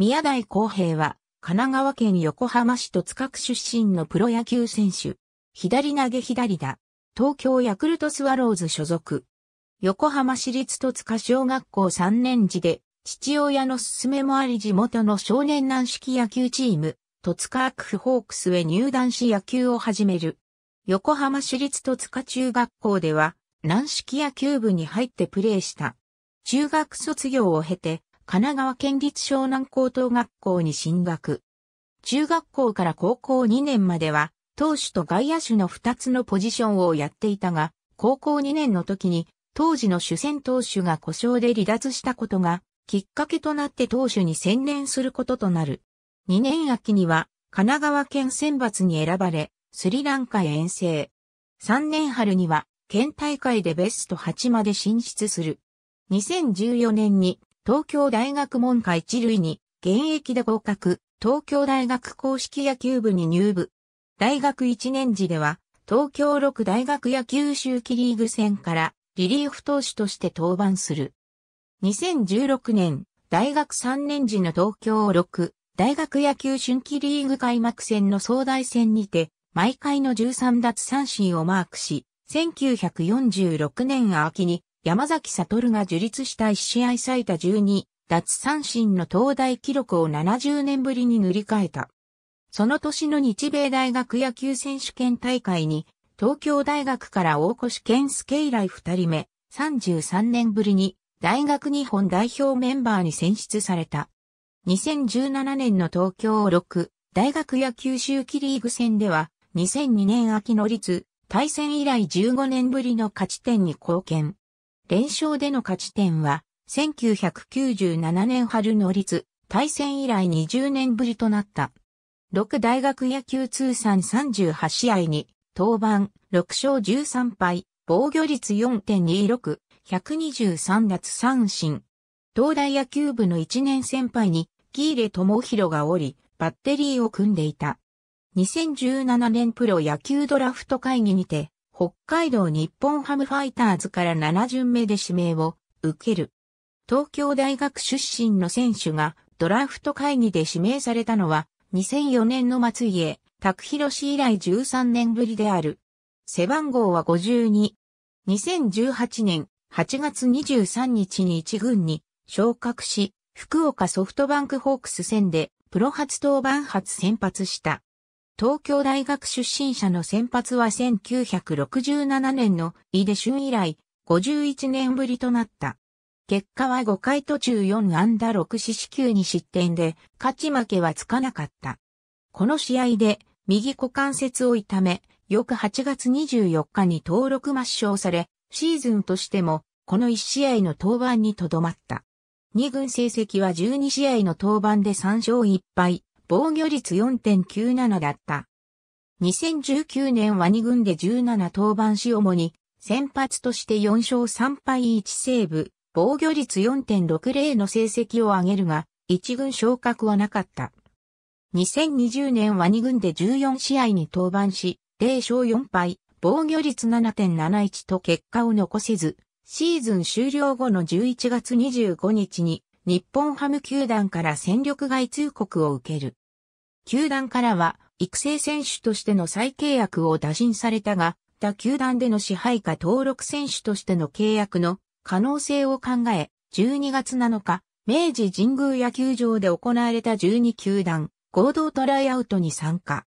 宮台公平は、神奈川県横浜市戸塚区出身のプロ野球選手。左投げ左打。東京ヤクルトスワローズ所属。横浜市立戸塚小学校3年時で、父親の勧めもあり地元の少年軟式野球チーム、戸塚アクフホークスへ入団し野球を始める。横浜市立戸塚中学校では、軟式野球部に入ってプレーした。中学卒業を経て、神奈川県立湘南高等学校に進学。中学校から高校2年までは、投手と外野手の2つのポジションをやっていたが、高校2年の時に、当時の主戦投手が故障で離脱したことが、きっかけとなって投手に専念することとなる。2年秋には、神奈川県選抜に選ばれ、スリランカへ遠征。3年春には、県大会でベスト8まで進出する。2014年に東京大学門下一類に、現役で合格、東京大学公式野球部に入部。大学1年時では、東京6大学野球秋季リーグ戦から、リリーフ投手として登板する。2016年、大学3年時の東京6、大学野球春季リーグ開幕戦の総大戦にて、毎回の13奪三振をマークし、1946年秋に山崎悟が樹立した1試合最多12奪三振の東大記録を70年ぶりに塗り替えた。その年の日米大学野球選手権大会に、東京大学から大越健介以来2人目、33年ぶりに、大学日本代表メンバーに選出された。2017年の東京6大学野球周期リーグ戦では、2002年秋の立、対戦以来15年ぶりの勝ち点に貢献。連勝での勝ち点は、1997年春の立、対戦以来20年ぶりとなった。6大学野球通算38試合に、登板、6勝13敗、防御率4.26、123奪三振。東大野球部の1年先輩に、喜入智弘がおり、バッテリーを組んでいた。2017年プロ野球ドラフト会議にて、北海道日本ハムファイターズから7巡目で指名を受ける。東京大学出身の選手がドラフト会議で指名されたのは2004年の松家、拓広氏以来13年ぶりである。背番号は52。2018年8月23日に一軍に昇格し、福岡ソフトバンクホークス戦でプロ初登板初先発した。東京大学出身者の先発は1967年の井出春以来51年ぶりとなった。結果は5回途中4安打6四死球に失点で勝ち負けはつかなかった。この試合で右股関節を痛め、翌8月24日に登録抹消され、シーズンとしてもこの1試合の登板にとどまった。2軍成績は12試合の登板で3勝1敗、防御率4.97だった。2019年は2軍で17登板し主に、先発として4勝3敗1セーブ、防御率4.60の成績を上げるが、1軍昇格はなかった。2020年は2軍で14試合に登板し、0勝4敗、防御率7.71と結果を残せず、シーズン終了後の11月25日に日本ハム球団から戦力外通告を受ける。球団からは育成選手としての再契約を打診されたが、他球団での支配下登録選手としての契約の可能性を考え、12月7日、明治神宮野球場で行われた12球団合同トライアウトに参加。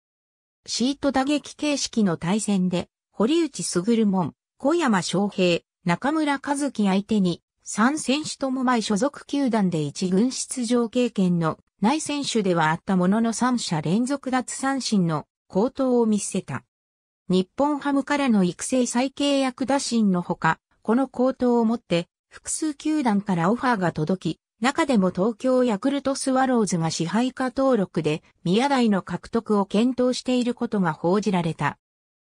シート打撃形式の対戦で、堀内卓門、小山翔平、中村和樹相手に3選手とも前所属球団で1軍出場経験のない選手ではあったものの3者連続奪三振の高騰を見せた。日本ハムからの育成再契約打診のほか、この高騰をもって複数球団からオファーが届き、中でも東京ヤクルトスワローズが支配下登録で宮台の獲得を検討していることが報じられた。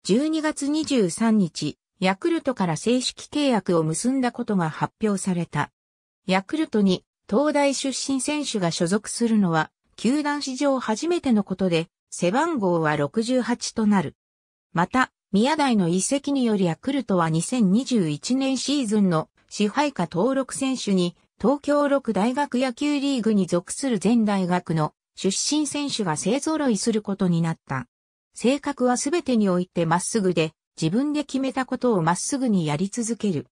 12月23日、ヤクルトから正式契約を結んだことが発表された。ヤクルトに東大出身選手が所属するのは、球団史上初めてのことで、背番号は68となる。また、宮台の遺跡によりヤクルトは2021年シーズンの支配下登録選手に東京六大学野球リーグに属する全大学の出身選手が勢揃いすることになった。性格はすべてにおいてまっすぐで自分で決めたことをまっすぐにやり続ける。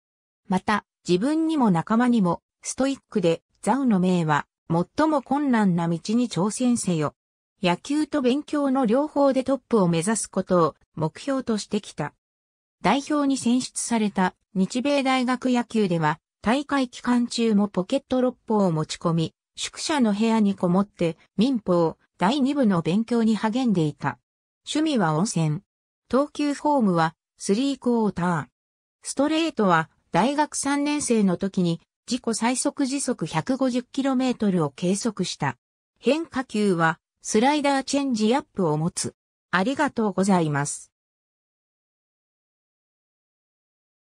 また、自分にも仲間にも、ストイックで、ザウの名は、最も困難な道に挑戦せよ。野球と勉強の両方でトップを目指すことを目標としてきた。代表に選出された日米大学野球では大会期間中もポケット六本を持ち込み、宿舎の部屋にこもって民法第2部の勉強に励んでいた。趣味は温泉。投球フォームはスリークォーター。ストレートは大学3年生の時に自己最速時速 150km を計測した。変化球はスライダーチェンジアップを持つ。ありがとうございます。